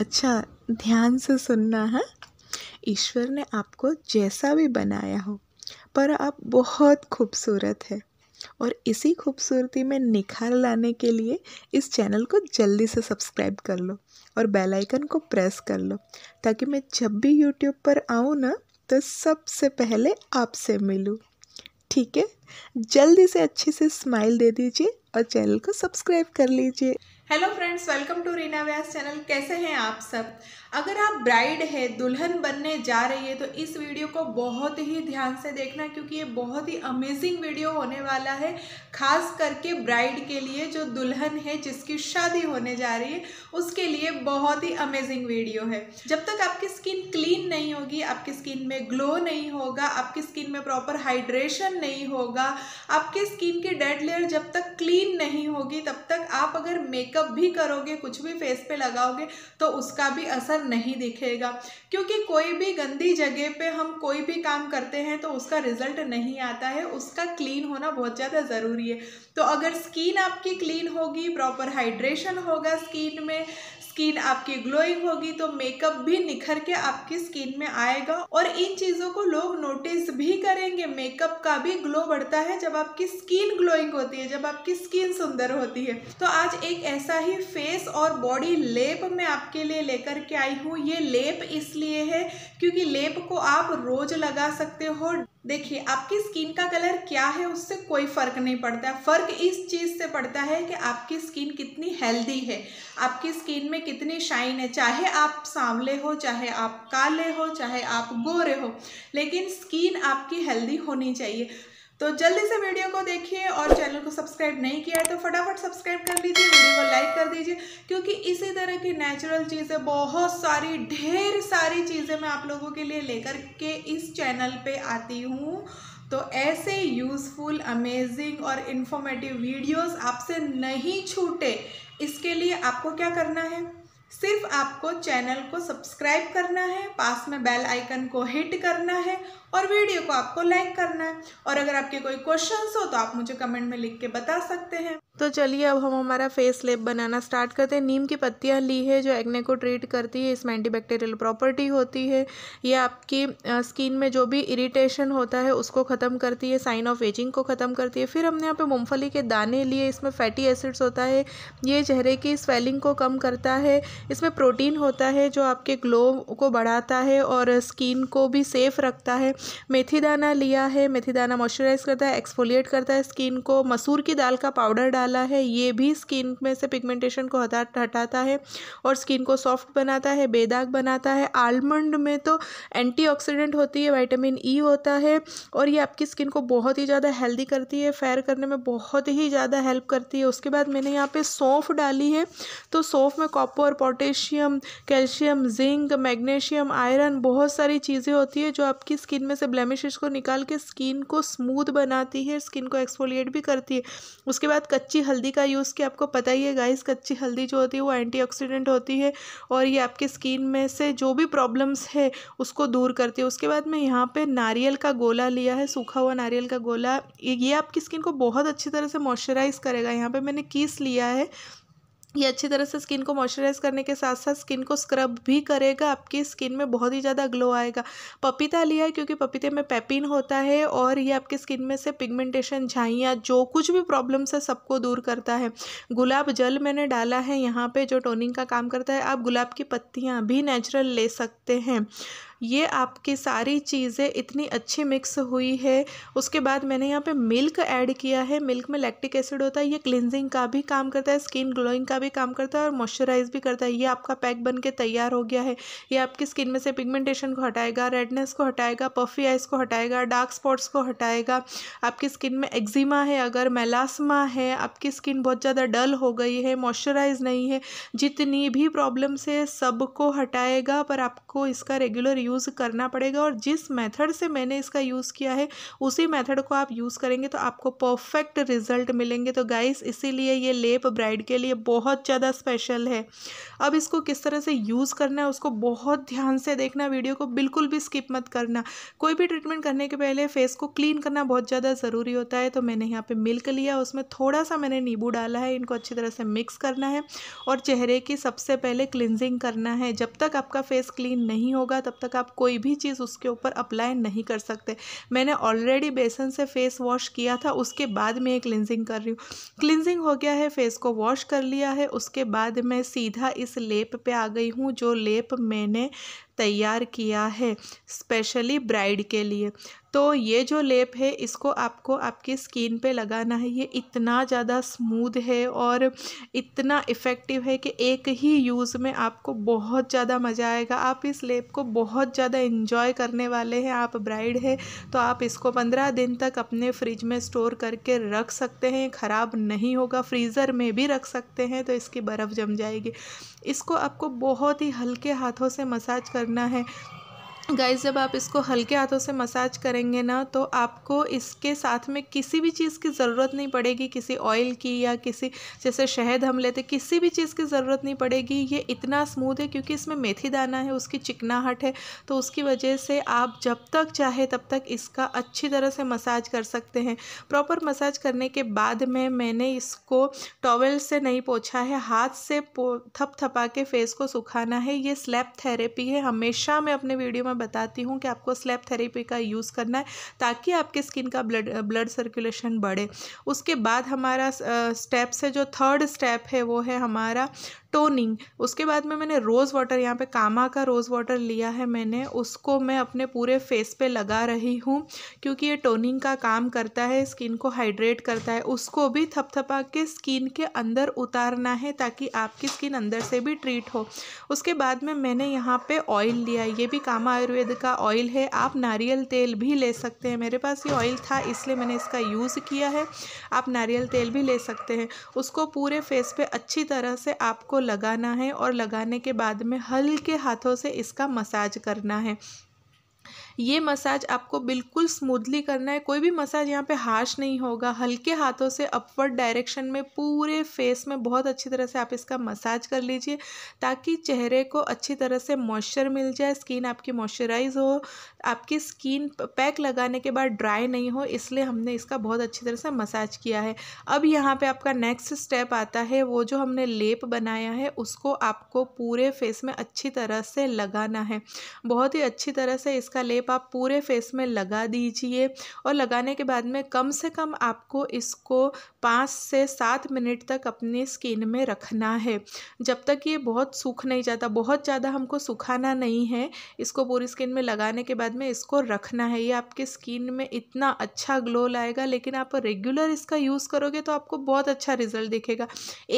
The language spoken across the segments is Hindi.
अच्छा ध्यान से सुनना है हाँ? ईश्वर ने आपको जैसा भी बनाया हो पर आप बहुत खूबसूरत है और इसी खूबसूरती में निखार लाने के लिए इस चैनल को जल्दी से सब्सक्राइब कर लो और बेल आइकन को प्रेस कर लो ताकि मैं जब भी यूट्यूब पर आऊँ ना तो सबसे पहले आपसे मिलूँ ठीक है जल्दी से अच्छे से स्माइल दे दीजिए और चैनल को सब्सक्राइब कर लीजिए hello friends welcome to Reena Vyas channel कैसे हैं आप सब अगर आप ब्राइड है दुल्हन बनने जा रही है तो इस वीडियो को बहुत ही ध्यान से देखना क्योंकि ये बहुत ही अमेजिंग वीडियो होने वाला है खास करके ब्राइड के लिए जो दुल्हन है जिसकी शादी होने जा रही है उसके लिए बहुत ही अमेजिंग वीडियो है जब तक आपकी स्किन क्लीन नहीं होगी आपकी स्किन में ग्लो नहीं होगा आपकी स्किन में प्रॉपर हाइड्रेशन नहीं होगा आपकी स्किन की डेड लेयर जब तक क्लीन नहीं होगी तब तक आप अगर मेकअप मेकअप भी करोगे कुछ भी फेस पे लगाओगे तो उसका भी असर नहीं दिखेगा क्योंकि कोई भी गंदी जगह पे हम कोई भी काम करते हैं तो उसका रिजल्ट नहीं आता है उसका क्लीन होना बहुत ज़्यादा ज़रूरी है तो अगर स्किन आपकी क्लीन होगी प्रॉपर हाइड्रेशन होगा स्किन में स्किन आपकी ग्लोइंग होगी तो मेकअप भी निखर के आपकी स्किन में आएगा और इन चीजों को लोग नोटिस भी करेंगे मेकअप का भी ग्लो बढ़ता है जब आपकी स्किन ग्लोइंग होती है जब आपकी स्किन सुंदर होती है तो आज एक ऐसा ही फेस और बॉडी लेप मैं आपके लिए लेकर के आई हूँ ये लेप इसलिए है क्योंकि लेप को आप रोज लगा सकते हो देखिए आपकी स्किन का कलर क्या है उससे कोई फ़र्क नहीं पड़ता फ़र्क इस चीज़ से पड़ता है कि आपकी स्किन कितनी हेल्दी है आपकी स्किन में कितने शाइन है चाहे आप सांवले हो चाहे आप काले हो चाहे आप गोरे हो लेकिन स्किन आपकी हेल्दी होनी चाहिए तो जल्दी से वीडियो को देखिए और चैनल को सब्सक्राइब नहीं किया है तो फटाफट सब्सक्राइब कर लीजिए वीडियो को लाइक कर दीजिए क्योंकि इसी तरह की नेचुरल चीज़ें बहुत सारी ढेर सारी चीज़ें मैं आप लोगों के लिए लेकर के इस चैनल पे आती हूँ तो ऐसे यूज़फुल अमेजिंग और इन्फॉर्मेटिव वीडियोस आपसे नहीं छूटे इसके लिए आपको क्या करना है सिर्फ आपको चैनल को सब्सक्राइब करना है पास में बेल आइकन को हिट करना है और वीडियो को आपको लाइक करना है और अगर आपके कोई क्वेश्चंस हो तो आप मुझे कमेंट में लिख के बता सकते हैं तो चलिए अब हम हमारा फेस लेप बनाना स्टार्ट करते हैं नीम की पत्तियाँ ली है जो एग्ने को ट्रीट करती है इसमें एंटीबैक्टीरियल प्रॉपर्टी होती है ये आपकी स्किन में जो भी इरिटेशन होता है उसको ख़त्म करती है साइन ऑफ एजिंग को ख़त्म करती है फिर हमने यहाँ पे मूंगफली के दाने लिए इसमें फैटी एसिड्स होता है ये चेहरे की स्वेलिंग को कम करता है इसमें प्रोटीन होता है जो आपके ग्लो को बढ़ाता है और स्किन को भी सेफ रखता है मेथी दाना लिया है मेथी दाना मॉइस्चराइज करता है एक्सफोलिएट करता है स्किन को मसूर की दाल का पाउडर डाल वाला है ये भी स्किन में से पिगमेंटेशन को हटा हटाता है और स्किन को सॉफ्ट बनाता है बेदाग बनाता है आलमंड में तो एंटीऑक्सीडेंट होती है वाइटामिन ई e होता है और ये आपकी स्किन को बहुत ही ज़्यादा हेल्दी करती है फेयर करने में बहुत ही ज़्यादा हेल्प करती है उसके बाद मैंने यहाँ पर सौंफ डाली है तो सौंफ में copper potassium calcium zinc magnesium iron बहुत सारी चीज़ें होती है जो आपकी स्किन में से ब्लैमिश को निकाल के स्किन को स्मूथ बनाती है स्किन को एक्सफोलिएट भी करती है उसके बाद कच्ची कच्ची हल्दी का यूज़ किया आपको पता ही है गाइस कच्ची हल्दी जो होती है वो एंटीऑक्सीडेंट होती है और ये आपके स्किन में से जो भी प्रॉब्लम्स है उसको दूर करती है उसके बाद में यहाँ पर नारियल का गोला लिया है सूखा हुआ नारियल का गोला ये आपकी स्किन को बहुत अच्छी तरह से मॉइस्चराइज़ करेगा यहाँ पर मैंने कीस लिया है ये अच्छी तरह से स्किन को मॉइस्चराइज करने के साथ साथ स्किन को स्क्रब भी करेगा आपकी स्किन में बहुत ही ज़्यादा ग्लो आएगा पपीता लिया है क्योंकि पपीते में पेपिन होता है और ये आपकी स्किन में से पिगमेंटेशन झाइयाँ जो कुछ भी प्रॉब्लम्स है सबको दूर करता है गुलाब जल मैंने डाला है यहाँ पे जो टोनिंग का काम करता है आप गुलाब की पत्तियाँ भी नेचुरल ले सकते हैं ये आपकी सारी चीज़ें इतनी अच्छी मिक्स हुई है उसके बाद मैंने यहाँ पे मिल्क ऐड किया है मिल्क में लैक्टिक एसिड होता है ये क्लिनजिंग का भी काम करता है स्किन ग्लोइंग का भी काम करता है और मॉइस्चराइज भी करता है ये आपका पैक बन के तैयार हो गया है ये आपकी स्किन में से पिगमेंटेशन को हटाएगा रेडनेस को हटाएगा पफी आइज को हटाएगा डार्क स्पॉट्स को हटाएगा आपकी स्किन में एक्जिमा है अगर मेलास्मा है आपकी स्किन बहुत ज़्यादा डल हो गई है मॉइस्चराइज नहीं है जितनी भी प्रॉब्लम्स है सबको हटाएगा पर आपको इसका रेगुलर यूज यूज़ करना पड़ेगा और जिस मेथड से मैंने इसका यूज़ किया है उसी मेथड को आप यूज़ करेंगे तो आपको परफेक्ट रिजल्ट मिलेंगे तो गाइस इसीलिए ये लेप ब्राइड के लिए बहुत ज़्यादा स्पेशल है अब इसको किस तरह से यूज़ करना है उसको बहुत ध्यान से देखना वीडियो को बिल्कुल भी स्किप मत करना कोई भी ट्रीटमेंट करने के पहले फेस को क्लीन करना बहुत ज़्यादा ज़रूरी होता है तो मैंने यहाँ पर मिल्क लिया उसमें थोड़ा सा मैंने नींबू डाला है इनको अच्छी तरह से मिक्स करना है और चेहरे की सबसे पहले क्लिनजिंग करना है जब तक आपका फेस क्लीन नहीं होगा तब तक आप आप कोई भी चीज़ उसके ऊपर अप्लाई नहीं कर सकते मैंने ऑलरेडी बेसन से फेस वॉश किया था उसके बाद मैं एक क्लिनजिंग कर रही हूँ क्लिनजिंग हो गया है फेस को वॉश कर लिया है उसके बाद मैं सीधा इस लेप पे आ गई हूँ जो लेप मैंने तैयार किया है स्पेशली ब्राइड के लिए तो ये जो लेप है इसको आपको आपकी स्किन पे लगाना है ये इतना ज़्यादा स्मूद है और इतना इफ़ेक्टिव है कि एक ही यूज़ में आपको बहुत ज़्यादा मज़ा आएगा आप इस लेप को बहुत ज़्यादा इन्जॉय करने वाले हैं आप ब्राइड है तो आप इसको पंद्रह दिन तक अपने फ्रिज में स्टोर करके रख सकते हैं ख़राब नहीं होगा फ्रीज़र में भी रख सकते हैं तो इसकी बर्फ़ जम जाएगी इसको आपको बहुत ही हल्के हाथों से मसाज कर करना है गाइस जब आप इसको हल्के हाथों से मसाज करेंगे ना तो आपको इसके साथ में किसी भी चीज़ की ज़रूरत नहीं पड़ेगी किसी ऑयल की या किसी जैसे शहद हम लेते किसी भी चीज़ की ज़रूरत नहीं पड़ेगी ये इतना स्मूथ है क्योंकि इसमें मेथी दाना है उसकी चिकनाहट है तो उसकी वजह से आप जब तक चाहे तब तक इसका अच्छी तरह से मसाज कर सकते हैं प्रॉपर मसाज करने के बाद में मैंने इसको टॉवल से नहीं पोछा है हाथ से थप थपा के फेस को सुखाना है ये स्लैप थेरेपी है हमेशा मैं अपने वीडियो में बताती हूँ कि आपको स्लैप थेरेपी का यूज़ करना है ताकि आपके स्किन का ब्लड ब्लड सर्कुलेशन बढ़े उसके बाद हमारा स्टेप्स है जो थर्ड स्टेप है वो है हमारा टोनिंग तो उसके बाद में मैंने रोज़ वाटर यहाँ पे कामा का रोज़ वाटर लिया है मैंने उसको मैं अपने पूरे फेस पे लगा रही हूँ क्योंकि ये टोनिंग का काम करता है स्किन को हाइड्रेट करता है उसको भी थपथपा के स्किन के अंदर उतारना है ताकि आपकी स्किन अंदर से भी ट्रीट हो उसके बाद में मैंने यहाँ पर ऑयल लिया ये भी कामा आयुर्वेद का ऑयल है आप नारियल तेल भी ले सकते हैं मेरे पास ये ऑयल था इसलिए मैंने इसका यूज़ किया है आप नारियल तेल भी ले सकते हैं उसको पूरे फेस पर अच्छी तरह से आपको लगाना है और लगाने के बाद में हल्के हाथों से इसका मसाज करना है ये मसाज आपको बिल्कुल स्मूथली करना है कोई भी मसाज यहाँ पे हार्श नहीं होगा हल्के हाथों से अपवर्ड डायरेक्शन में पूरे फेस में बहुत अच्छी तरह से आप इसका मसाज कर लीजिए ताकि चेहरे को अच्छी तरह से मॉइस्चर मिल जाए स्किन आपकी मॉइस्चराइज हो आपकी स्किन पैक लगाने के बाद ड्राई नहीं हो इसलिए हमने इसका बहुत अच्छी तरह से मसाज किया है अब यहाँ पे आपका नेक्स्ट स्टेप आता है वो जो हमने लेप बनाया है उसको आपको पूरे फेस में अच्छी तरह से लगाना है बहुत ही अच्छी तरह से इसका लेप आप पूरे फेस में लगा दीजिए और लगाने के बाद में कम से कम आपको इसको पाँच से सात मिनट तक अपनी स्किन में रखना है जब तक ये बहुत सूख नहीं जाता बहुत ज़्यादा हमको सुखाना नहीं है इसको पूरी स्किन में लगाने के बाद बाद में इसको रखना है ये आपके स्किन में इतना अच्छा ग्लो लाएगा लेकिन आप रेगुलर इसका यूज़ करोगे तो आपको बहुत अच्छा रिजल्ट दिखेगा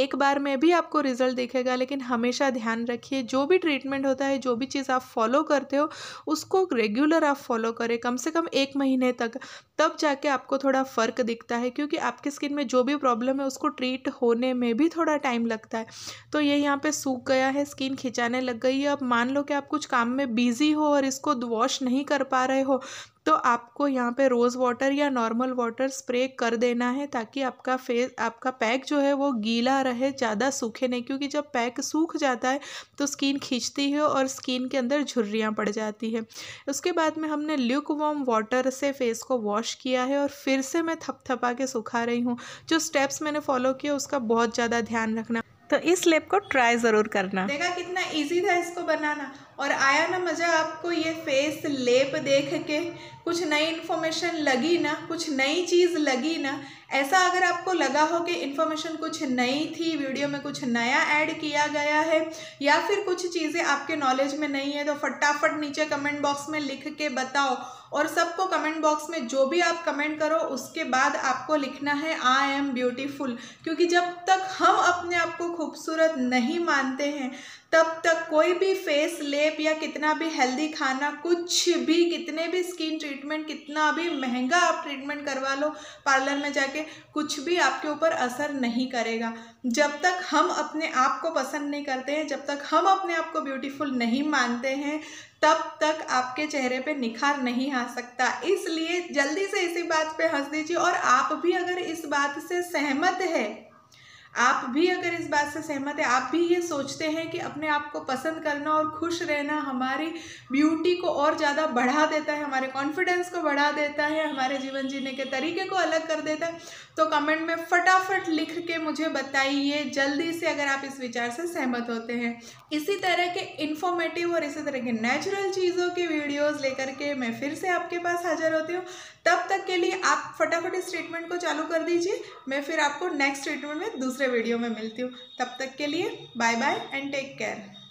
एक बार में भी आपको रिजल्ट दिखेगा लेकिन हमेशा ध्यान रखिए जो भी ट्रीटमेंट होता है जो भी चीज़ आप फॉलो करते हो उसको रेगुलर आप फॉलो करें कम से कम एक महीने तक तब जाके आपको थोड़ा फ़र्क दिखता है क्योंकि आपके स्किन में जो भी प्रॉब्लम है उसको ट्रीट होने में भी थोड़ा टाइम लगता है तो ये यहाँ पे सूख गया है स्किन खिंचाने लग गई है अब मान लो कि आप कुछ काम में बिज़ी हो और इसको वॉश नहीं नहीं कर पा रहे हो तो आपको यहाँ पे रोज़ वाटर या नॉर्मल वाटर स्प्रे कर देना है ताकि आपका फेस आपका पैक जो है वो गीला रहे ज़्यादा सूखे नहीं क्योंकि जब पैक सूख जाता है तो स्किन खींचती है और स्किन के अंदर झुर्रियाँ पड़ जाती है उसके बाद में हमने ल्यूक वॉम वाटर से फेस को वॉश किया है और फिर से मैं थपथपा के सुखा रही हूँ जो स्टेप्स मैंने फॉलो किया उसका बहुत ज़्यादा ध्यान रखना तो इस लेप को ट्राई ज़रूर करना देखा कितना ईजी था इसको बनाना और आया ना मज़ा आपको ये फेस लेप देख के कुछ नई इन्फॉर्मेशन लगी ना कुछ नई चीज़ लगी ना ऐसा अगर आपको लगा हो कि इन्फॉर्मेशन कुछ नई थी वीडियो में कुछ नया ऐड किया गया है या फिर कुछ चीज़ें आपके नॉलेज में नहीं है तो फटाफट नीचे कमेंट बॉक्स में लिख के बताओ और सबको कमेंट बॉक्स में जो भी आप कमेंट करो उसके बाद आपको लिखना है आई एम ब्यूटीफुल क्योंकि जब तक हम अपने आप को खूबसूरत नहीं मानते हैं तब तक कोई भी फेस लेप या कितना भी हेल्दी खाना कुछ भी कितने भी स्किन ट्रीट ट्रीटमेंट कितना भी महंगा आप ट्रीटमेंट करवा लो पार्लर में जाके कुछ भी आपके ऊपर असर नहीं करेगा जब तक हम अपने आप को पसंद नहीं करते हैं जब तक हम अपने आप को ब्यूटीफुल नहीं मानते हैं तब तक आपके चेहरे पे निखार नहीं आ सकता इसलिए जल्दी से इसी बात पे हंस दीजिए और आप भी अगर इस बात से सहमत है आप भी अगर इस बात से सहमत है आप भी ये सोचते हैं कि अपने आप को पसंद करना और खुश रहना हमारी ब्यूटी को और ज़्यादा बढ़ा देता है हमारे कॉन्फिडेंस को बढ़ा देता है हमारे जीवन जीने के तरीके को अलग कर देता है तो कमेंट में फटाफट लिख के मुझे बताइए जल्दी से अगर आप इस विचार से सहमत होते हैं इसी तरह के इन्फॉर्मेटिव और इसी तरह के नेचुरल चीज़ों के वीडियोस लेकर के मैं फिर से आपके पास हाजिर होती हूँ तब तक के लिए आप फटाफट इस ट्रीटमेंट को चालू कर दीजिए मैं फिर आपको नेक्स्ट ट्रीटमेंट में दूसरे वीडियो में मिलती हूँ तब तक के लिए bye bye and take care